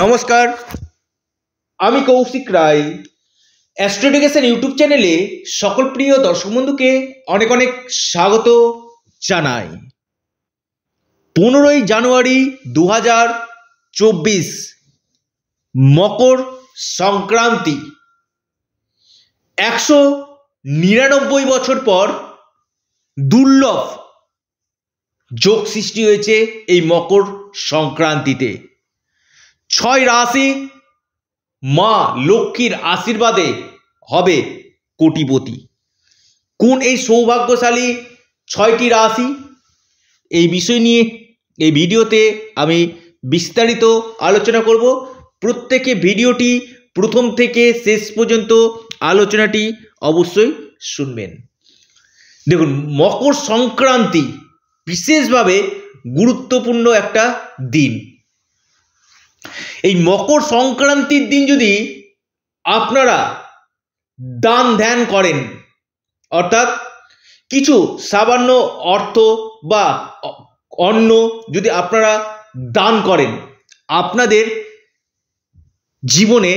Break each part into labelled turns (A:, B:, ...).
A: নমস্কার আমি কৌশিক রায় অ্যাস্ট্রোডিকেশন ইউটিউব চ্যানেলে সকল প্রিয় দর্শক বন্ধুকে অনেক অনেক স্বাগত জানাই পনেরোই জানুয়ারি দু হাজার চব্বিশ মকর সংক্রান্তি একশো নিরানব্বই বছর পর দুর্লভ যোগ সৃষ্টি হয়েছে এই মকর সংক্রান্তিতে ছয় রাশি মা লক্ষ্মীর আশীর্বাদে হবে কোটিপতি কোন এই সৌভাগ্যশালী ছয়টি রাশি এই বিষয় নিয়ে এই ভিডিওতে আমি বিস্তারিত আলোচনা করব প্রত্যেকে ভিডিওটি প্রথম থেকে শেষ পর্যন্ত আলোচনাটি অবশ্যই শুনবেন দেখুন মকর সংক্রান্তি বিশেষভাবে গুরুত্বপূর্ণ একটা দিন এই মকর সংক্রান্তির দিন যদি আপনারা দান ধ্যান করেন অর্থাৎ কিছু সামান্য অর্থ বা অন্য যদি আপনারা দান করেন আপনাদের জীবনে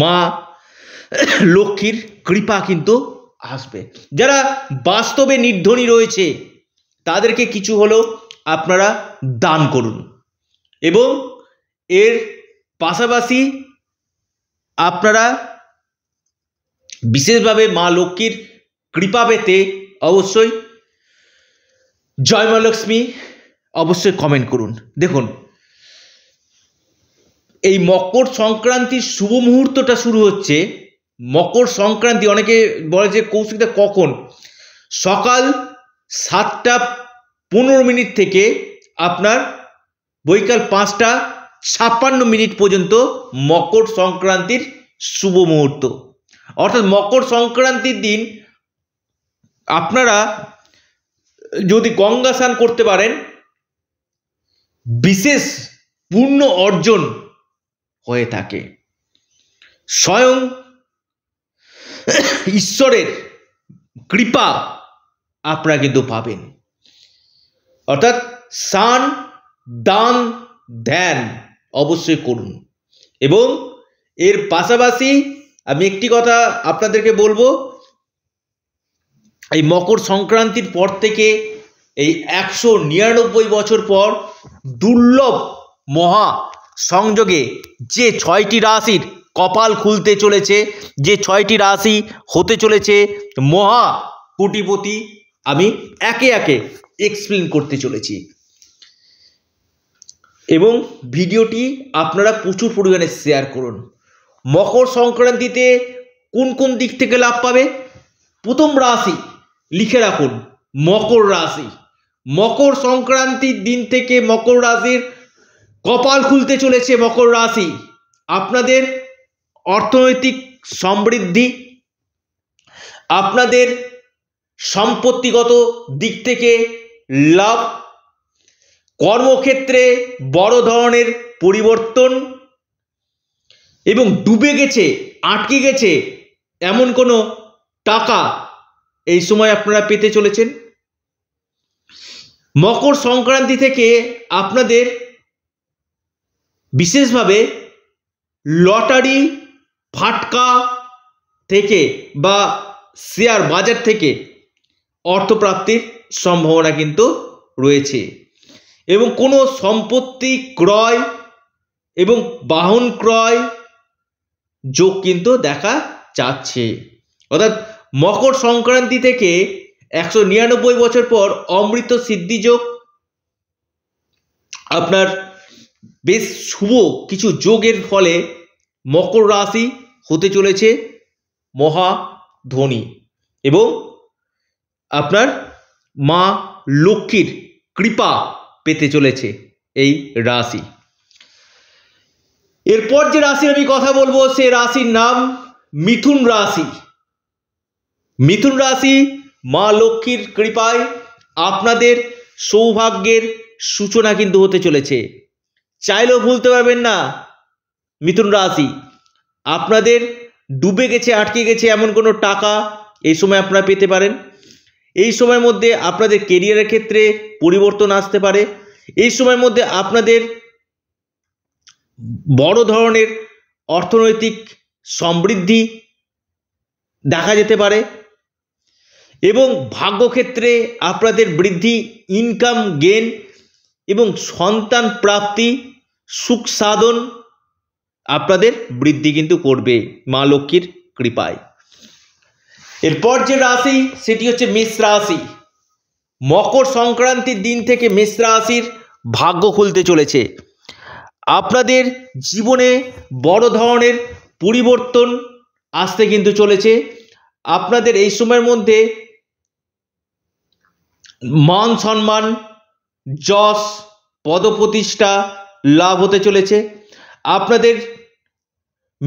A: মা লক্ষ্মীর কৃপা কিন্তু আসবে যারা বাস্তবে নির্ধনী রয়েছে তাদেরকে কিছু হলেও আপনারা দান করুন এবং এর পাশাপাশি আপনারা বিশেষভাবে মা লক্ষ্মীর কৃপা পেতে অবশ্যই জয় মা লক্ষ্মী অবশ্যই কমেন্ট করুন দেখুন এই মকর সংক্রান্তির শুভ মুহূর্তটা শুরু হচ্ছে মকর সংক্রান্তি অনেকে বলে যে কৌশিকটা কখন সকাল সাতটা পনেরো মিনিট থেকে আপনার বৈকাল পাঁচটা ছাপ্পান্ন মিনিট পর্যন্ত মকর সংক্রান্তির শুভ মুহূর্ত অর্থাৎ মকর সংক্রান্তির দিন আপনারা যদি গঙ্গা স্নান করতে পারেন বিশেষ পূর্ণ অর্জন হয়ে থাকে স্বয়ং ঈশ্বরের কৃপা আপনারা কিন্তু পাবেন অর্থাৎ স্নান দান ধ্যান অবশ্যই করুন এবং এর পাশাপাশি আমি একটি কথা আপনাদেরকে বলবো এই মকর সংক্রান্তির পর থেকে এই একশো নিরানব্বই বছর পর দুর্লভ মহা সংযোগে যে ছয়টি রাশির কপাল খুলতে চলেছে যে ছয়টি রাশি হতে চলেছে মহা কোটিপতি আমি একে একে এক্সপ্লেন করতে চলেছি এবং ভিডিওটি আপনারা প্রচুর পরিমাণে শেয়ার করুন মকর সংক্রান্তিতে কোন কোন দিক থেকে লাভ পাবে প্রথম রাশি লিখে রাখুন মকর রাশি মকর সংক্রান্তির দিন থেকে মকর রাশির কপাল খুলতে চলেছে মকর রাশি আপনাদের অর্থনৈতিক সমৃদ্ধি আপনাদের সম্পত্তিগত দিক থেকে লাভ কর্মক্ষেত্রে বড় ধরনের পরিবর্তন এবং ডুবে গেছে আটকে গেছে এমন কোনো টাকা এই সময় আপনারা পেতে চলেছেন মকর সংক্রান্তি থেকে আপনাদের বিশেষভাবে লটারি ফাটকা থেকে বা শেয়ার বাজার থেকে অর্থপ্রাপ্তির সম্ভাবনা কিন্তু রয়েছে এবং কোনো সম্পত্তি ক্রয় এবং বাহন ক্রয় যোগ কিন্তু দেখা যাচ্ছে অর্থাৎ মকর সংক্রান্তি থেকে একশো নিরানব্বই বছর পর অমৃত সিদ্ধি যোগ আপনার বেশ শুভ কিছু যোগের ফলে মকর রাশি হতে চলেছে মহা ধনী এবং আপনার মা লক্ষ্মীর কৃপা পেতে চলেছে এই রাশি এরপর যে রাশির আমি কথা বলবো সে রাশির নাম মিথুন রাশি মিথুন রাশি মা লক্ষ্মীর কৃপায় আপনাদের সৌভাগ্যের সূচনা কিন্তু হতে চলেছে চাইলেও ভুলতে পারবেন না মিথুন রাশি আপনাদের ডুবে গেছে আটকে গেছে এমন কোনো টাকা এই সময় আপনারা পেতে পারেন এই সময়ের মধ্যে আপনাদের কেরিয়ারের ক্ষেত্রে পরিবর্তন আসতে পারে এই সময়ের মধ্যে আপনাদের বড় ধরনের অর্থনৈতিক সমৃদ্ধি দেখা যেতে পারে এবং ভাগ্যক্ষেত্রে আপনাদের বৃদ্ধি ইনকাম গেন এবং সন্তান প্রাপ্তি সুখ সাধন আপনাদের বৃদ্ধি কিন্তু করবে মা লক্ষ্মীর কৃপায় এরপর যে রাশি সেটি হচ্ছে মেষ রাশি মকর সংক্রান্তির দিন থেকে মেষ রাশির ভাগ্য খুলতে চলেছে আপনাদের জীবনে বড় ধরনের পরিবর্তন আসতে কিন্তু চলেছে আপনাদের এই সময়ের মধ্যে মান সম্মান যশ পদপ্রতিষ্ঠা লাভ হতে চলেছে আপনাদের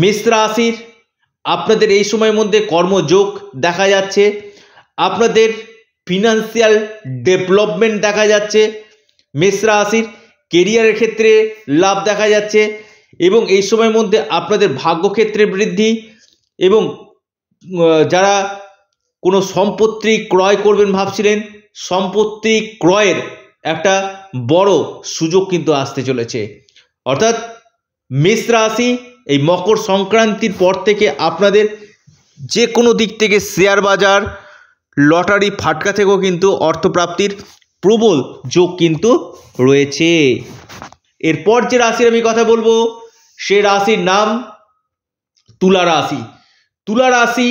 A: মেষ রাশির আপনাদের এই সময়ের মধ্যে কর্মযোগ দেখা যাচ্ছে আপনাদের ফিনান্সিয়াল ডেভেলপমেন্ট দেখা যাচ্ছে মেষ রাশির কেরিয়ারের ক্ষেত্রে লাভ দেখা যাচ্ছে এবং এই সময়ের মধ্যে আপনাদের ভাগ্যক্ষেত্রে বৃদ্ধি এবং যারা কোনো সম্পত্তি ক্রয় করবেন ভাবছিলেন সম্পত্তি ক্রয়ের একটা বড় সুযোগ কিন্তু আসতে চলেছে অর্থাৎ মেষ রাশি এই মকর সংক্রান্তির পর থেকে আপনাদের যে কোনো দিক থেকে শেয়ার বাজার লটারি ফাটকা থেকেও কিন্তু অর্থপ্রাপ্তির প্রবল যোগ কিন্তু রয়েছে এরপর যে রাশির আমি কথা বলবো সে রাশির নাম তুলা রাশি তুলা রাশি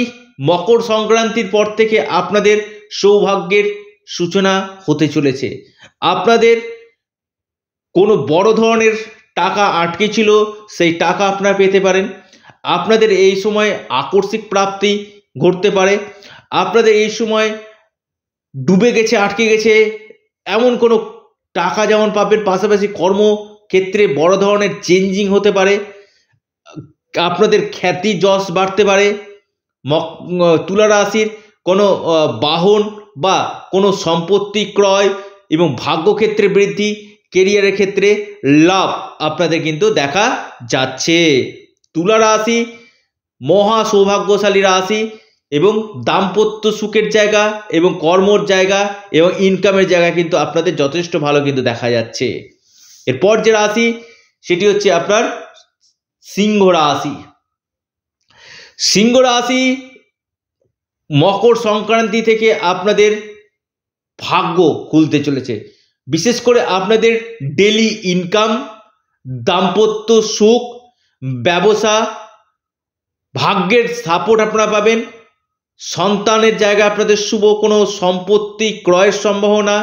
A: মকর সংক্রান্তির পর থেকে আপনাদের সৌভাগ্যের সূচনা হতে চলেছে আপনাদের কোনো বড় ধরনের টাকা আটকে ছিল সেই টাকা আপনারা পেতে পারেন আপনাদের এই সময় আকস্মিক প্রাপ্তি ঘটতে পারে আপনাদের এই সময় ডুবে গেছে আটকে গেছে এমন কোনো টাকা যেমন পাবেন পাশাপাশি কর্মক্ষেত্রে বড় ধরনের চেঞ্জিং হতে পারে আপনাদের খ্যাতি যশ বাড়তে পারে তুলা রাশির কোনো বাহন বা কোনো সম্পত্তি ক্রয় এবং ভাগ্যক্ষেত্রে বৃদ্ধি কেরিয়ারের ক্ষেত্রে লাভ আপনাদের কিন্তু দেখা যাচ্ছে তুলা রাশি মহা সৌভাগ্যশালী রাশি এবং দাম্পত্য সুখের জায়গা এবং কর্মর জায়গা এবং ইনকামের জায়গা কিন্তু আপনাদের যথেষ্ট ভালো কিন্তু দেখা যাচ্ছে এরপর যে রাশি সেটি হচ্ছে আপনার সিংহ রাশি সিংহ রাশি মকর সংক্রান্তি থেকে আপনাদের ভাগ্য খুলতে চলেছে বিশেষ করে আপনাদের ডেলি ইনকাম দাম্পত্য সুখ ব্যবসা ভাগ্যের সাপোর্ট আপনারা পাবেন সন্তানের জায়গায় আপনাদের শুভ কোনো সম্পত্তি ক্রয়ের সম্ভাবনা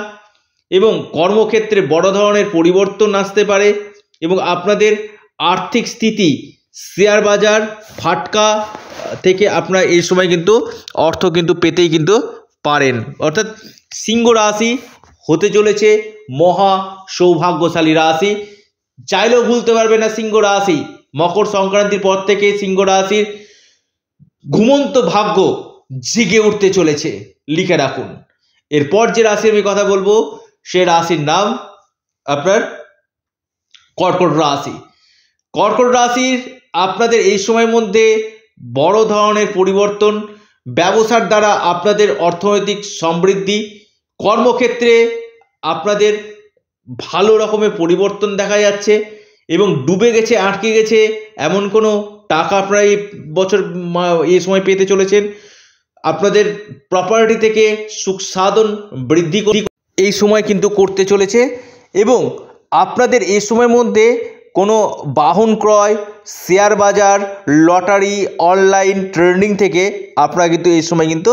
A: এবং কর্মক্ষেত্রে বড় ধরনের পরিবর্তন আসতে পারে এবং আপনাদের আর্থিক স্থিতি শেয়ার বাজার ফাটকা থেকে আপনারা এই সময় কিন্তু অর্থ কিন্তু পেতেই কিন্তু পারেন অর্থাৎ সিংহ রাশি হতে চলেছে মহা সৌভাগ্যশালী রাশি চাইলেও ভুলতে পারবে না সিংহ রাশি মকর সংক্রান্তির পর থেকে সিংহ রাশির ঘুমন্ত ভাগ্য জেগে উঠতে চলেছে লিখে রাখুন এরপর যে রাশি আমি কথা বলবো সে রাশির নাম আপনার কর্কট রাশি কর্কট রাশির আপনাদের এই সময়ের মধ্যে বড় ধরনের পরিবর্তন ব্যবসার দ্বারা আপনাদের অর্থনৈতিক সমৃদ্ধি কর্মক্ষেত্রে আপনাদের ভালো রকমের পরিবর্তন দেখা যাচ্ছে এবং ডুবে গেছে আটকে গেছে এমন কোনো টাকা আপনারা এই বছর এই সময় পেতে চলেছেন আপনাদের প্রপার্টি থেকে সুখ সাধন বৃদ্ধি এই সময় কিন্তু করতে চলেছে এবং আপনাদের এই সময়ের মধ্যে কোনো বাহন ক্রয় শেয়ার বাজার লটারি অনলাইন ট্রেডিং থেকে আপনারা কিন্তু এই সময় কিন্তু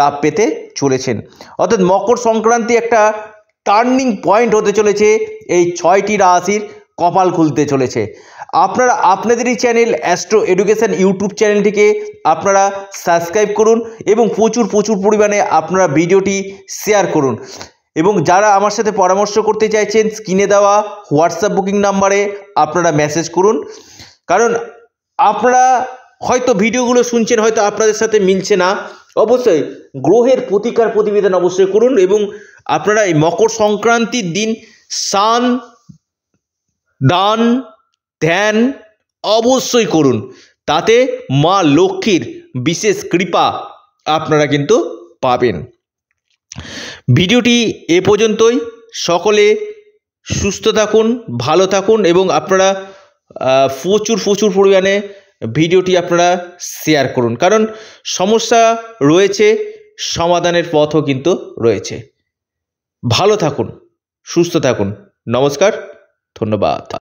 A: লাভ পেতে চলেছেন অর্থাৎ মকর সংক্রান্তি একটা টার্নিং পয়েন্ট হতে চলেছে এই ছয়টি রাশির কপাল খুলতে চলেছে আপনারা আপনাদেরই চ্যানেল অ্যাস্ট্রো এডুকেশান ইউটিউব চ্যানেলটিকে আপনারা সাবস্ক্রাইব করুন এবং প্রচুর প্রচুর পরিমাণে আপনারা ভিডিওটি শেয়ার করুন এবং যারা আমার সাথে পরামর্শ করতে চাইছেন স্ক্রিনে দেওয়া হোয়াটসঅ্যাপ বুকিং নাম্বারে আপনারা মেসেজ করুন কারণ আপনারা হয়তো ভিডিওগুলো শুনছেন হয়তো আপনাদের সাথে মিলছে না অবশ্যই গ্রহের প্রতিকার প্রতিবেদন অবশ্যই করুন এবং আপনারা এই মকর সংক্রান্তির দিন সান দান ধ্যান অবশ্যই করুন তাতে মা লক্ষ্মীর বিশেষ কৃপা আপনারা কিন্তু পাবেন ভিডিওটি এ পর্যন্তই সকলে সুস্থ থাকুন ভালো থাকুন এবং আপনারা প্রচুর প্রচুর পরিমাণে ভিডিওটি আপনারা শেয়ার করুন কারণ সমস্যা রয়েছে সমাধানের পথও কিন্তু রয়েছে ভালো থাকুন সুস্থ থাকুন নমস্কার ধন্যবাদ